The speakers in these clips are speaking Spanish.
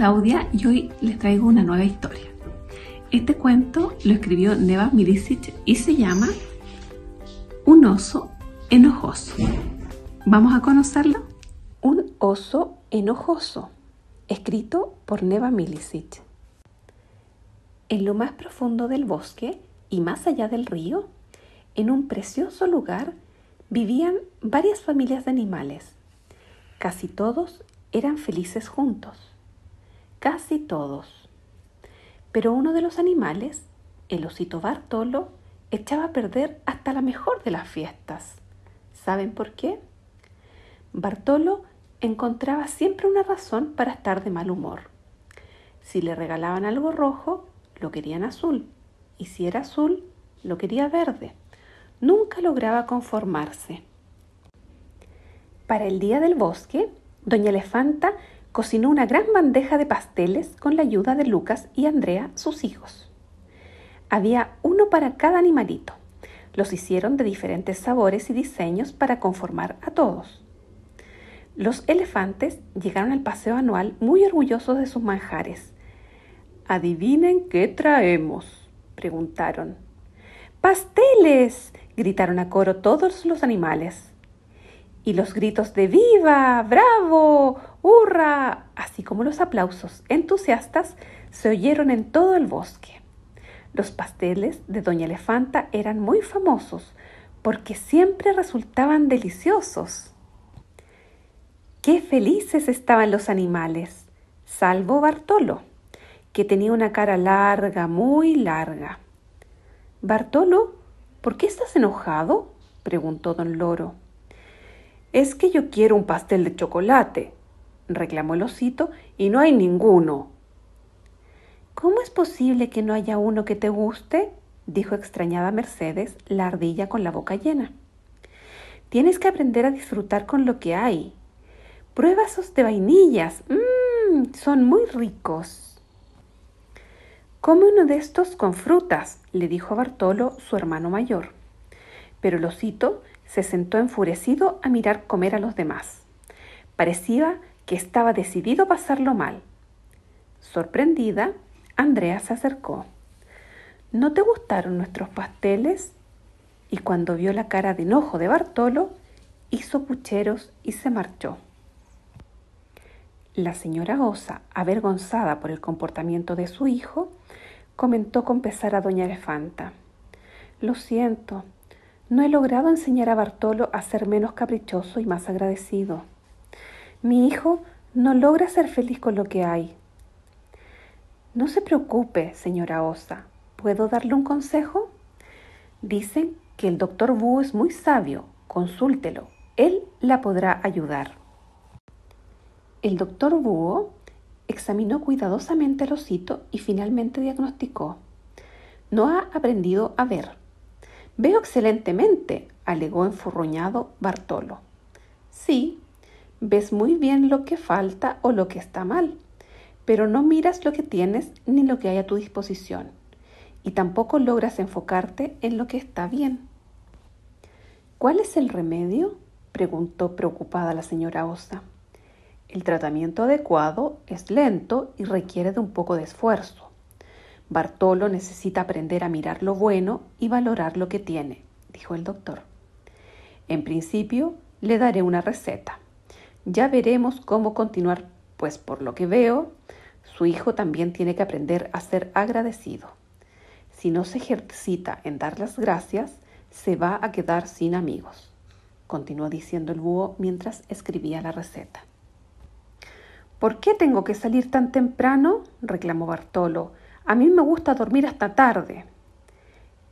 Claudia y hoy les traigo una nueva historia. Este cuento lo escribió Neva Milicic y se llama Un oso enojoso. ¿Vamos a conocerlo? Un oso enojoso, escrito por Neva Milicic. En lo más profundo del bosque y más allá del río, en un precioso lugar, vivían varias familias de animales. Casi todos eran felices juntos casi todos. Pero uno de los animales, el osito Bartolo, echaba a perder hasta la mejor de las fiestas. ¿Saben por qué? Bartolo encontraba siempre una razón para estar de mal humor. Si le regalaban algo rojo, lo querían azul, y si era azul, lo quería verde. Nunca lograba conformarse. Para el Día del Bosque, Doña Elefanta cocinó una gran bandeja de pasteles con la ayuda de Lucas y Andrea, sus hijos. Había uno para cada animalito. Los hicieron de diferentes sabores y diseños para conformar a todos. Los elefantes llegaron al paseo anual muy orgullosos de sus manjares. Adivinen qué traemos, preguntaron. ¡Pasteles! gritaron a coro todos los animales. Y los gritos de viva, bravo, ¡Hurra! así como los aplausos entusiastas se oyeron en todo el bosque. Los pasteles de Doña Elefanta eran muy famosos porque siempre resultaban deliciosos. ¡Qué felices estaban los animales! Salvo Bartolo, que tenía una cara larga, muy larga. Bartolo, ¿por qué estás enojado? preguntó don Loro. Es que yo quiero un pastel de chocolate, reclamó el osito, y no hay ninguno. ¿Cómo es posible que no haya uno que te guste? dijo extrañada Mercedes, la ardilla con la boca llena. Tienes que aprender a disfrutar con lo que hay. Prueba de vainillas. Mmm, son muy ricos. Come uno de estos con frutas, le dijo Bartolo, su hermano mayor. Pero el osito se sentó enfurecido a mirar comer a los demás. Parecía que estaba decidido a pasarlo mal. Sorprendida, Andrea se acercó. ¿No te gustaron nuestros pasteles? Y cuando vio la cara de enojo de Bartolo, hizo pucheros y se marchó. La señora Goza, avergonzada por el comportamiento de su hijo, comentó con pesar a doña Elefanta. Lo siento, no he logrado enseñar a Bartolo a ser menos caprichoso y más agradecido. Mi hijo no logra ser feliz con lo que hay. No se preocupe, señora Osa. ¿Puedo darle un consejo? Dicen que el doctor Wu es muy sabio. Consúltelo. Él la podrá ayudar. El doctor Búho examinó cuidadosamente el osito y finalmente diagnosticó. No ha aprendido a ver. Veo excelentemente, alegó enfurruñado Bartolo. Sí, ves muy bien lo que falta o lo que está mal, pero no miras lo que tienes ni lo que hay a tu disposición, y tampoco logras enfocarte en lo que está bien. ¿Cuál es el remedio? preguntó preocupada la señora Osa. El tratamiento adecuado es lento y requiere de un poco de esfuerzo. Bartolo necesita aprender a mirar lo bueno y valorar lo que tiene, dijo el doctor. En principio, le daré una receta. Ya veremos cómo continuar, pues por lo que veo, su hijo también tiene que aprender a ser agradecido. Si no se ejercita en dar las gracias, se va a quedar sin amigos, continuó diciendo el búho mientras escribía la receta. ¿Por qué tengo que salir tan temprano? reclamó Bartolo. A mí me gusta dormir hasta tarde.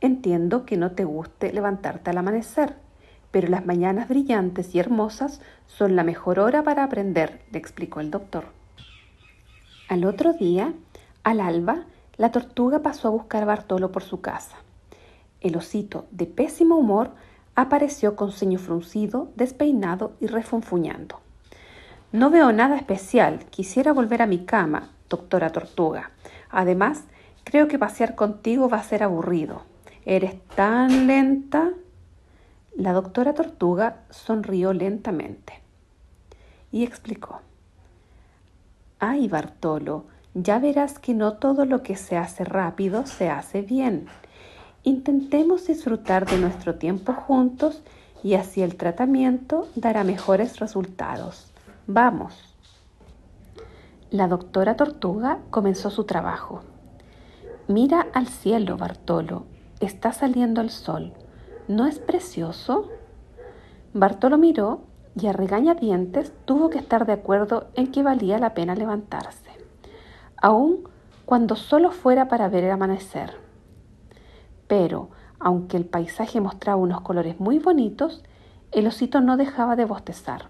Entiendo que no te guste levantarte al amanecer, pero las mañanas brillantes y hermosas son la mejor hora para aprender, le explicó el doctor. Al otro día, al alba, la tortuga pasó a buscar a Bartolo por su casa. El osito, de pésimo humor, apareció con ceño fruncido, despeinado y refunfuñando. No veo nada especial, quisiera volver a mi cama, doctora tortuga. Además, creo que pasear contigo va a ser aburrido. Eres tan lenta. La doctora Tortuga sonrió lentamente y explicó. Ay, Bartolo, ya verás que no todo lo que se hace rápido se hace bien. Intentemos disfrutar de nuestro tiempo juntos y así el tratamiento dará mejores resultados. Vamos. La doctora Tortuga comenzó su trabajo. Mira al cielo, Bartolo. Está saliendo el sol. ¿No es precioso? Bartolo miró y a regañadientes tuvo que estar de acuerdo en que valía la pena levantarse, aun cuando solo fuera para ver el amanecer. Pero, aunque el paisaje mostraba unos colores muy bonitos, el osito no dejaba de bostezar.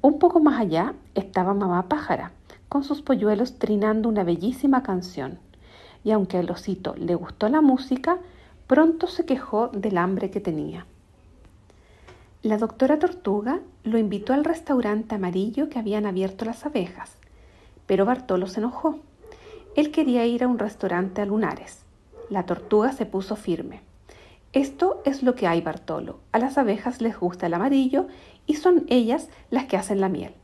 Un poco más allá estaba mamá pájara, con sus polluelos trinando una bellísima canción, y aunque al osito le gustó la música, pronto se quejó del hambre que tenía. La doctora Tortuga lo invitó al restaurante amarillo que habían abierto las abejas, pero Bartolo se enojó. Él quería ir a un restaurante a lunares. La tortuga se puso firme. Esto es lo que hay, Bartolo. A las abejas les gusta el amarillo y son ellas las que hacen la miel.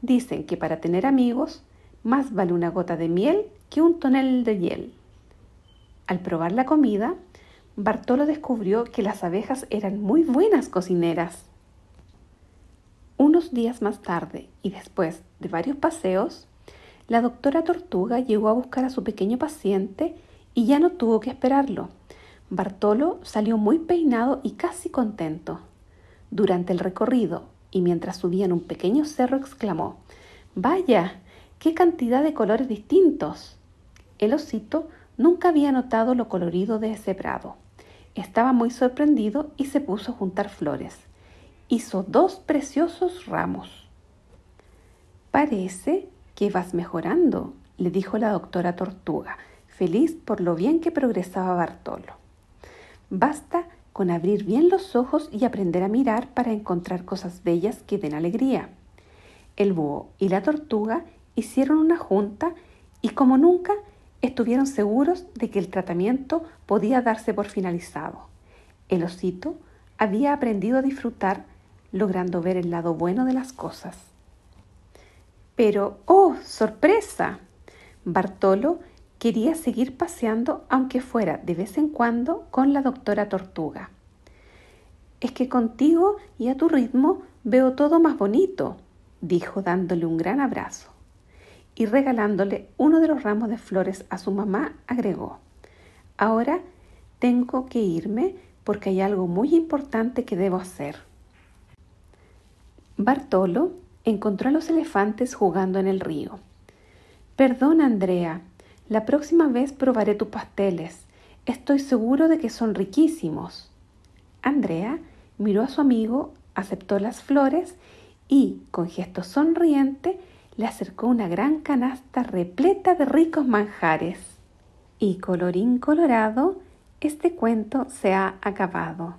Dicen que para tener amigos, más vale una gota de miel que un tonel de hiel. Al probar la comida, Bartolo descubrió que las abejas eran muy buenas cocineras. Unos días más tarde y después de varios paseos, la doctora Tortuga llegó a buscar a su pequeño paciente y ya no tuvo que esperarlo. Bartolo salió muy peinado y casi contento. Durante el recorrido y mientras subían un pequeño cerro exclamó, Vaya, qué cantidad de colores distintos. El osito Nunca había notado lo colorido de ese prado. Estaba muy sorprendido y se puso a juntar flores. Hizo dos preciosos ramos. Parece que vas mejorando, le dijo la doctora Tortuga, feliz por lo bien que progresaba Bartolo. Basta con abrir bien los ojos y aprender a mirar para encontrar cosas bellas que den alegría. El búho y la tortuga hicieron una junta y como nunca estuvieron seguros de que el tratamiento podía darse por finalizado. El osito había aprendido a disfrutar logrando ver el lado bueno de las cosas. Pero, ¡oh, sorpresa! Bartolo quería seguir paseando aunque fuera de vez en cuando con la doctora Tortuga. Es que contigo y a tu ritmo veo todo más bonito, dijo dándole un gran abrazo y regalándole uno de los ramos de flores a su mamá, agregó, Ahora tengo que irme porque hay algo muy importante que debo hacer. Bartolo encontró a los elefantes jugando en el río. Perdón, Andrea, la próxima vez probaré tus pasteles. Estoy seguro de que son riquísimos. Andrea miró a su amigo, aceptó las flores y, con gesto sonriente, le acercó una gran canasta repleta de ricos manjares. Y colorín colorado, este cuento se ha acabado.